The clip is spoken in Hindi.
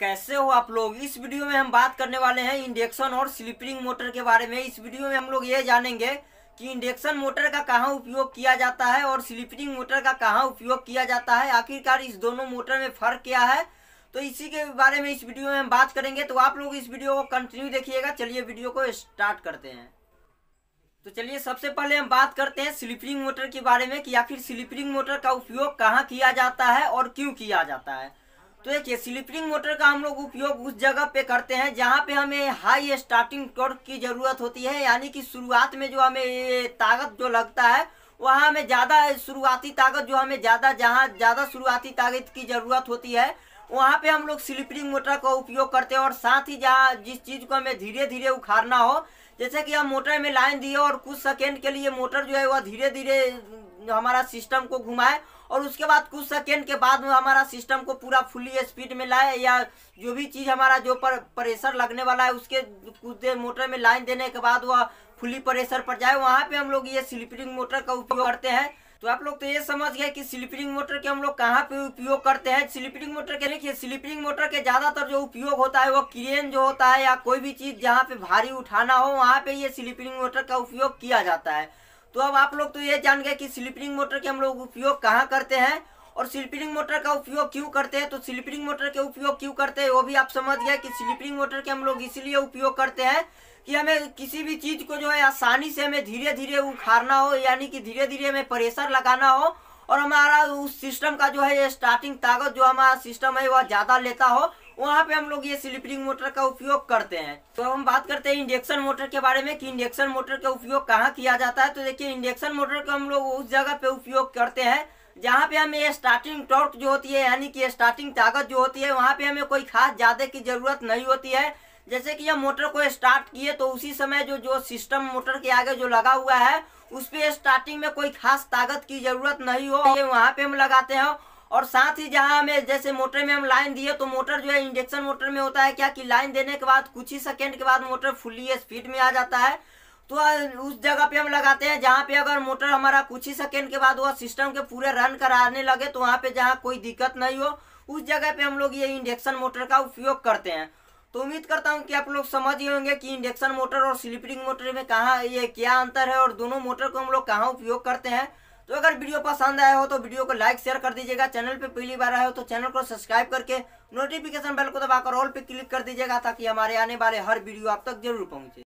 कैसे हो आप लोग इस वीडियो में हम बात करने वाले हैं इंडक्शन और स्लीपरिंग मोटर के बारे में इस वीडियो में हम लोग ये जानेंगे कि इंडक्शन मोटर का कहाँ उपयोग किया जाता है और स्लीपरिंग मोटर का कहाँ उपयोग किया जाता है आखिरकार इस दोनों मोटर में फर्क क्या है तो इसी के बारे में इस वीडियो में हम बात करेंगे तो आप लोग इस वीडियो को कंटिन्यू देखिएगा चलिए वीडियो को स्टार्ट करते हैं तो चलिए सबसे पहले हम बात करते हैं स्लीपरिंग मोटर के बारे में कि आखिर स्लीपरिंग मोटर का उपयोग कहाँ किया जाता है और क्यों किया जाता है तो देखिए स्लीपरिंग मोटर का हम लोग उपयोग उस जगह पे करते हैं जहाँ पे हमें हाई स्टार्टिंग टॉर्क की ज़रूरत होती है यानी कि शुरुआत में जो हमें ताकत जो लगता है वहाँ हमें ज़्यादा शुरुआती ताकत जो हमें ज़्यादा जहाँ ज़्यादा शुरुआती ताकत की ज़रूरत होती है वहाँ पे हम लोग स्लीपरिंग मोटर का उपयोग करते हैं और साथ ही जहाँ जिस चीज़ को हमें धीरे धीरे उखाड़ना हो जैसे कि हम मोटर में लाइन दिए और कुछ सेकेंड के लिए मोटर जो है वह धीरे धीरे हमारा सिस्टम को घुमाए और उसके बाद कुछ सेकेंड के बाद हमारा सिस्टम को पूरा फुली स्पीड में लाए या जो भी चीज़ हमारा जो पर प्रेशर लगने वाला है उसके कुछ देर मोटर में लाइन देने के बाद वह फुली प्रेशर पर जाए वहाँ पे हम लोग ये स्लिपरिंग मोटर का उपयोग करते हैं तो आप लोग तो ये समझ गए कि स्लिपरिंग मोटर के हम लोग कहाँ पे उपयोग करते हैं स्लिपरिंग मोटर के देखिए स्लिपरिंग मोटर के ज़्यादातर जो उपयोग होता है वो क्रेन जो होता है या कोई भी चीज़ जहाँ पे भारी उठाना हो वहाँ पे ये स्लिपरिंग मोटर का उपयोग किया जाता है तो अब आप लोग तो ये जान गए कि स्लिपरिंग मोटर के हम लोग उपयोग कहाँ करते हैं और स्लिपरिंग मोटर का उपयोग क्यों करते हैं तो स्लिपरिंग मोटर के उपयोग क्यों करते हैं वो भी आप समझ गए कि स्लिपरिंग मोटर के हम लोग इसलिए उपयोग करते हैं कि हमें किसी भी चीज़ को जो है आसानी से हमें धीरे धीरे उखाड़ना हो यानी कि धीरे धीरे हमें प्रेशर लगाना हो और हमारा उस सिस्टम का जो है स्टार्टिंग ताकत जो हमारा सिस्टम है वह ज़्यादा लेता हो वहाँ पे हम लोग ये स्लिपरिंग मोटर का उपयोग करते हैं तो हम बात करते हैं इंडक्शन मोटर के बारे में कि इंडक्शन मोटर का उपयोग कहाँ किया जाता है तो देखिए इंडक्शन मोटर का हम लोग उस जगह पे उपयोग करते हैं जहाँ पे हमें ये स्टार्टिंग टॉर्क जो होती है यानी कि स्टार्टिंग ताकत जो होती है वहाँ पे हमें कोई खास ज़्यादा की ज़रूरत नहीं होती है जैसे कि यह मोटर को स्टार्ट किए तो उसी समय जो जो सिस्टम मोटर के आगे जो लगा हुआ है उस पर स्टार्टिंग में कोई खास ताकत की ज़रूरत नहीं हो ये वहाँ पे हम लगाते हैं और साथ ही जहाँ हमें जैसे मोटर में हम लाइन दिए तो मोटर जो है इंडक्शन मोटर में होता है क्या कि लाइन देने के बाद कुछ ही सेकेंड के बाद मोटर फुल्ली स्पीड में आ जाता है तो उस जगह पे हम लगाते हैं जहाँ पे अगर मोटर हमारा कुछ ही सेकेंड के बाद वह सिस्टम के पूरे रन कराने लगे तो वहाँ पे जहाँ कोई दिक्कत नहीं हो उस जगह पे हम लोग ये इंडक्शन मोटर का उपयोग करते हैं तो उम्मीद करता हूँ कि आप लोग समझ गए होंगे कि इंडक्शन मोटर और स्लिपरिंग मोटर में कहाँ ये क्या अंतर है और दोनों मोटर को हम लोग कहाँ उपयोग करते हैं तो अगर वीडियो पसंद आया हो तो वीडियो को लाइक शेयर कर दीजिएगा चैनल पे पहली बार आए हो तो चैनल को सब्सक्राइब करके नोटिफिकेशन बेल को दबाकर ऑल पे क्लिक कर दीजिएगा ताकि हमारे आने वाले हर वीडियो आप तक जरूर पहुंचे